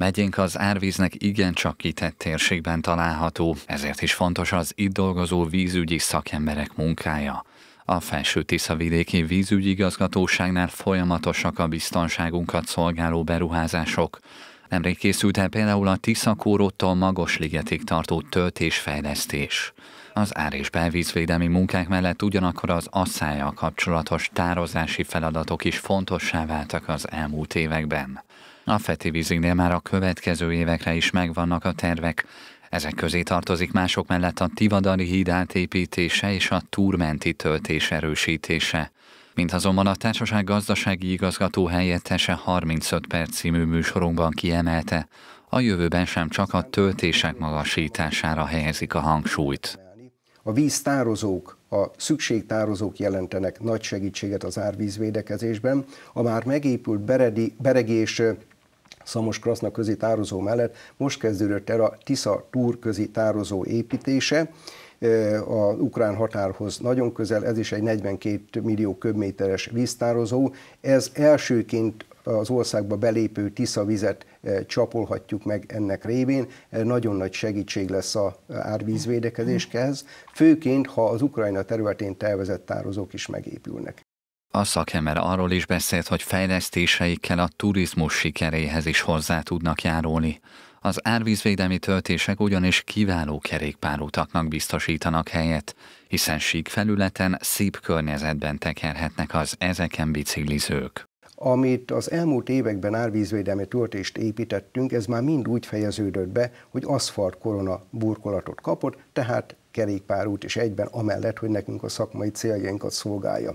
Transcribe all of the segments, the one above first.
Megyénk az árvíznek igencsak kitett térségben található, ezért is fontos az itt dolgozó vízügyi szakemberek munkája. A felső vízügyi igazgatóságnál folyamatosak a biztonságunkat szolgáló beruházások. Nemrég készült el például a tisza magos ligetig tartó töltésfejlesztés. Az ár- és belvízvédelmi munkák mellett ugyanakkor az asszája kapcsolatos tározási feladatok is fontossá váltak az elmúlt években. A Feti vízignél már a következő évekre is megvannak a tervek. Ezek közé tartozik mások mellett a Tivadari híd átépítése és a túrmenti töltés erősítése. Mint azonban a társaság gazdasági igazgató helyettese 35 perc című műsorunkban kiemelte, a jövőben sem csak a töltések magasítására helyezik a hangsúlyt. A víztározók, a szükségtározók jelentenek nagy segítséget az árvízvédekezésben. A már megépült Beredi, Beregi és Szamos Kraszna közi tározó mellett most kezdődött el a Tisza Túr közi tározó építése a ukrán határhoz nagyon közel, ez is egy 42 millió köbméteres víztározó. Ez elsőként az országba belépő Tisza vizet eh, csapolhatjuk meg ennek révén. Eh, nagyon nagy segítség lesz a eh, árvízvédekezéshez, főként, ha az Ukrajna területén tervezett tározók is megépülnek. A szakember arról is beszélt, hogy fejlesztéseikkel a turizmus sikeréhez is hozzá tudnak járulni. Az árvízvédelmi töltések ugyanis kiváló kerékpárutaknak biztosítanak helyet, hiszen sík felületen, szép környezetben tekerhetnek az ezeken biciklizők amit az elmúlt években árvízvédelmi töltést építettünk, ez már mind úgy fejeződött be, hogy aszfalt korona burkolatot kapott, tehát kerékpárút is egyben, amellett, hogy nekünk a szakmai céljainkat szolgálja.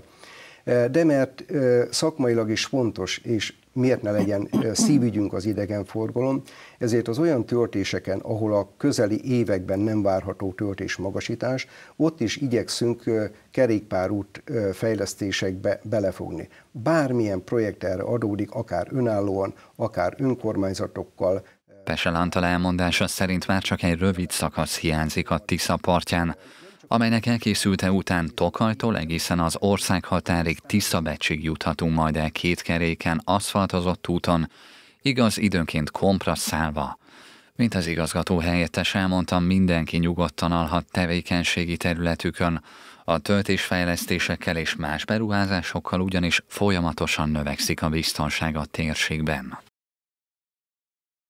De mert szakmailag is fontos, és miért ne legyen szívügyünk az idegenforgalom, ezért az olyan töltéseken, ahol a közeli években nem várható töltés magasítás, ott is igyekszünk kerékpárút fejlesztésekbe belefogni. Bármilyen projekt erre adódik, akár önállóan, akár önkormányzatokkal, Pesel Antal elmondása szerint már csak egy rövid szakasz hiányzik a Tisza partján, amelynek elkészülte után Tokajtól egészen az országhatárig becsig juthatunk majd el két keréken, aszfaltozott úton, igaz időnként kompra szállva. Mint az igazgató helyettes elmondta, mindenki nyugodtan alhat tevékenységi területükön, a töltésfejlesztésekkel és más beruházásokkal ugyanis folyamatosan növekszik a biztonság a térségben.